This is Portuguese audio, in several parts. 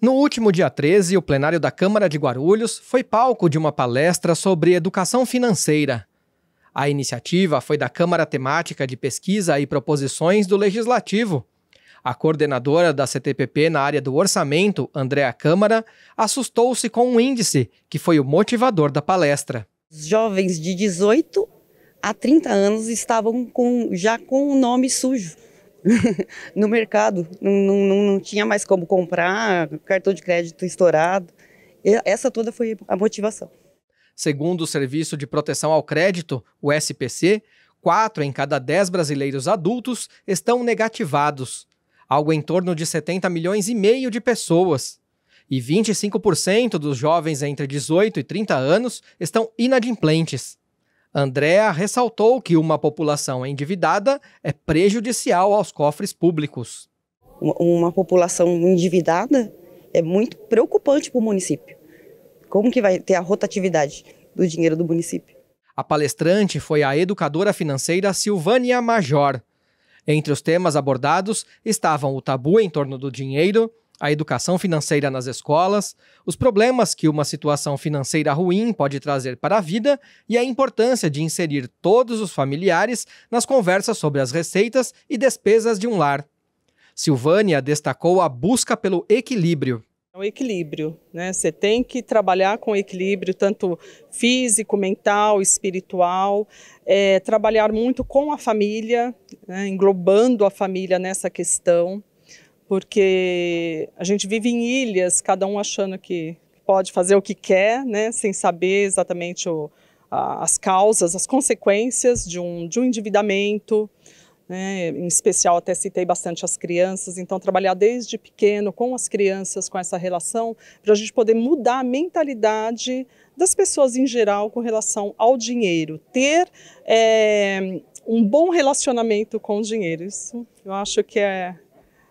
No último dia 13, o plenário da Câmara de Guarulhos foi palco de uma palestra sobre educação financeira. A iniciativa foi da Câmara Temática de Pesquisa e Proposições do Legislativo. A coordenadora da CTPP na área do orçamento, Andréa Câmara, assustou-se com um índice que foi o motivador da palestra. Jovens de 18 a 30 anos estavam com, já com o nome sujo no mercado. Não, não, não tinha mais como comprar, cartão de crédito estourado. Essa toda foi a motivação. Segundo o Serviço de Proteção ao Crédito, o SPC, 4 em cada 10 brasileiros adultos estão negativados, algo em torno de 70 milhões e meio de pessoas. E 25% dos jovens entre 18 e 30 anos estão inadimplentes. Andrea ressaltou que uma população endividada é prejudicial aos cofres públicos. Uma população endividada é muito preocupante para o município. Como que vai ter a rotatividade do dinheiro do município? A palestrante foi a educadora financeira Silvânia Major. Entre os temas abordados estavam o tabu em torno do dinheiro, a educação financeira nas escolas, os problemas que uma situação financeira ruim pode trazer para a vida e a importância de inserir todos os familiares nas conversas sobre as receitas e despesas de um lar. Silvânia destacou a busca pelo equilíbrio. É o equilíbrio, né? Você tem que trabalhar com equilíbrio, tanto físico, mental, espiritual, é, trabalhar muito com a família, né? englobando a família nessa questão porque a gente vive em ilhas, cada um achando que pode fazer o que quer, né, sem saber exatamente o, a, as causas, as consequências de um, de um endividamento. Né, em especial, até citei bastante as crianças. Então, trabalhar desde pequeno com as crianças, com essa relação, para a gente poder mudar a mentalidade das pessoas em geral com relação ao dinheiro. Ter é, um bom relacionamento com o dinheiro. Isso eu acho que é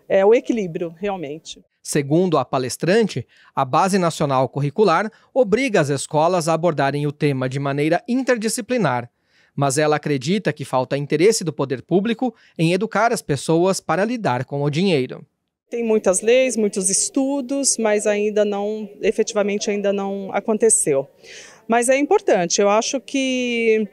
é o equilíbrio, realmente. Segundo a palestrante, a Base Nacional Curricular obriga as escolas a abordarem o tema de maneira interdisciplinar, mas ela acredita que falta interesse do poder público em educar as pessoas para lidar com o dinheiro. Tem muitas leis, muitos estudos, mas ainda não, efetivamente ainda não aconteceu. Mas é importante, eu acho que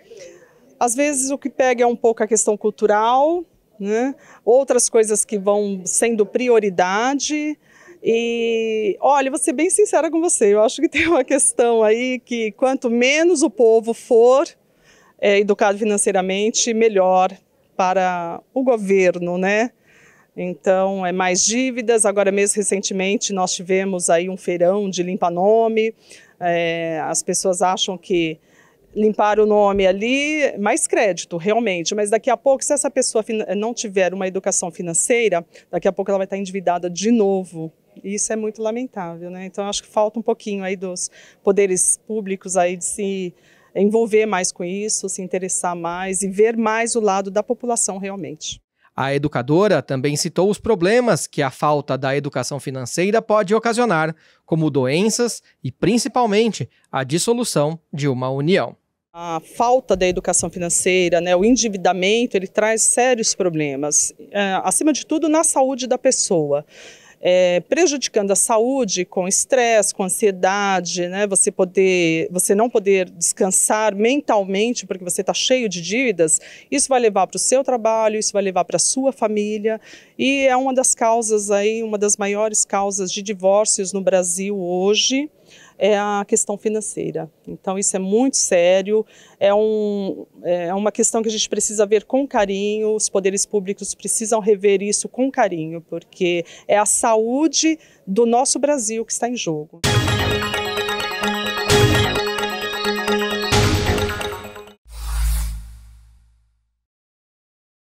às vezes o que pega é um pouco a questão cultural, né? outras coisas que vão sendo prioridade. E olha, vou ser bem sincera com você, eu acho que tem uma questão aí que quanto menos o povo for é, educado financeiramente, melhor para o governo, né? Então, é mais dívidas. Agora mesmo, recentemente, nós tivemos aí um feirão de limpa-nome. É, as pessoas acham que limpar o nome ali, mais crédito, realmente. Mas daqui a pouco, se essa pessoa não tiver uma educação financeira, daqui a pouco ela vai estar endividada de novo. E isso é muito lamentável, né? Então, acho que falta um pouquinho aí dos poderes públicos aí de se envolver mais com isso, se interessar mais e ver mais o lado da população realmente. A educadora também citou os problemas que a falta da educação financeira pode ocasionar, como doenças e principalmente a dissolução de uma união a falta da educação financeira, né, o endividamento, ele traz sérios problemas, é, acima de tudo na saúde da pessoa. É, prejudicando a saúde com estresse, com ansiedade, né? Você poder, você não poder descansar mentalmente porque você está cheio de dívidas, isso vai levar para o seu trabalho, isso vai levar para a sua família e é uma das causas aí, uma das maiores causas de divórcios no Brasil hoje é a questão financeira. Então, isso é muito sério, é, um, é uma questão que a gente precisa ver com carinho, os poderes públicos precisam rever isso com carinho, porque é a saúde do nosso Brasil que está em jogo.